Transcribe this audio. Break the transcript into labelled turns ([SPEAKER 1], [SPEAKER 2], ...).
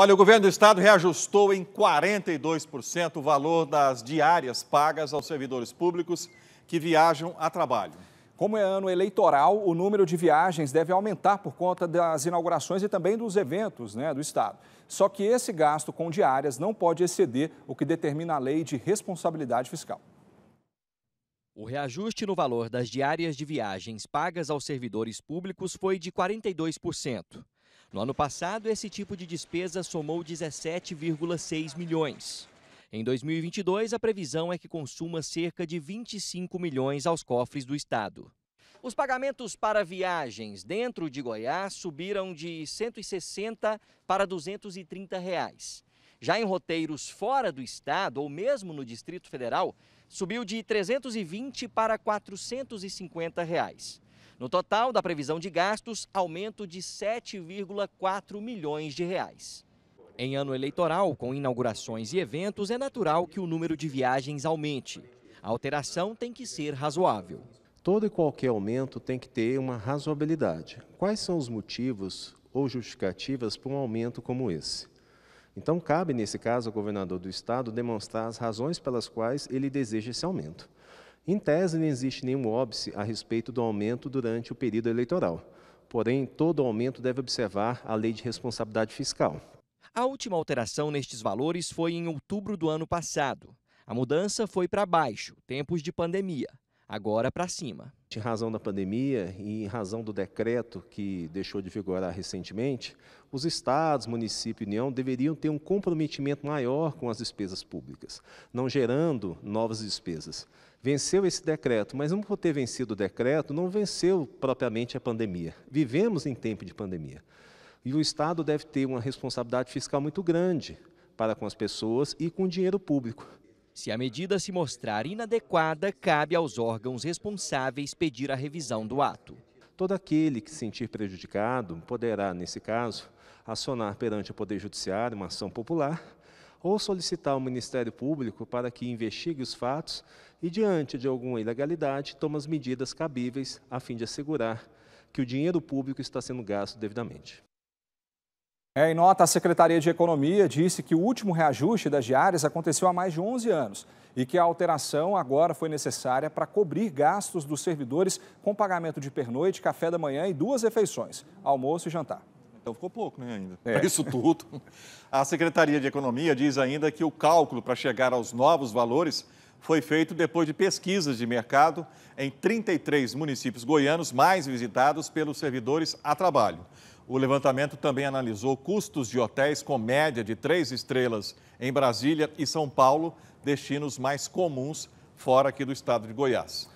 [SPEAKER 1] Olha, o governo do estado reajustou em 42% o valor das diárias pagas aos servidores públicos que viajam a trabalho. Como é ano eleitoral, o
[SPEAKER 2] número de viagens deve aumentar por conta das inaugurações e também dos eventos né, do Estado. Só que esse gasto com diárias não pode exceder o que determina a lei de responsabilidade
[SPEAKER 3] fiscal. O reajuste no valor das diárias de viagens pagas aos servidores públicos foi de 42%. No ano passado, esse tipo de despesa somou 17,6 milhões. Em 2022, a previsão é que consuma cerca de 25 milhões aos cofres do Estado. Os pagamentos para viagens dentro de Goiás subiram de 160 para 230 reais. Já em roteiros fora do estado ou mesmo no Distrito Federal, subiu de 320 para 450 reais. No total, da previsão de gastos, aumento de 7,4 milhões de reais. Em ano eleitoral, com inaugurações e eventos, é natural que o número de viagens aumente. A alteração tem que ser razoável.
[SPEAKER 4] Todo e qualquer aumento tem que ter uma razoabilidade. Quais são os motivos ou justificativas para um aumento como esse? Então, cabe, nesse caso, ao governador do Estado demonstrar as razões pelas quais ele deseja esse aumento. Em tese, não existe nenhum óbice a respeito do aumento durante o período eleitoral. Porém, todo aumento deve observar a lei de responsabilidade fiscal.
[SPEAKER 3] A última alteração nestes valores foi em outubro do ano passado. A mudança foi para baixo, tempos de pandemia agora para cima.
[SPEAKER 4] Em razão da pandemia e em razão do decreto que deixou de vigorar recentemente, os estados, município e União deveriam ter um comprometimento maior com as despesas públicas, não gerando novas despesas. Venceu esse decreto, mas não por ter vencido o decreto, não venceu propriamente a pandemia. Vivemos em tempo de pandemia. E o Estado deve ter uma responsabilidade fiscal muito grande para com as pessoas e com o dinheiro público. Se a medida se
[SPEAKER 3] mostrar inadequada, cabe aos órgãos responsáveis pedir a revisão do ato.
[SPEAKER 4] Todo aquele que se sentir prejudicado poderá, nesse caso, acionar perante o Poder Judiciário uma ação popular ou solicitar ao Ministério Público para que investigue os fatos e, diante de alguma ilegalidade, tome as medidas cabíveis a fim de assegurar que o dinheiro público está sendo gasto devidamente. É, em nota, a Secretaria
[SPEAKER 2] de Economia disse que o último reajuste das diárias aconteceu há mais de 11 anos e que a alteração agora foi necessária para cobrir gastos dos servidores com pagamento de pernoite, café da manhã e duas refeições, almoço e jantar.
[SPEAKER 1] Então ficou pouco, né, ainda? É. Para isso tudo. A Secretaria de Economia diz ainda que o cálculo para chegar aos novos valores foi feito depois de pesquisas de mercado em 33 municípios goianos mais visitados pelos servidores a trabalho. O levantamento também analisou custos de hotéis com média de três estrelas em Brasília e São Paulo, destinos mais comuns fora aqui do estado de Goiás.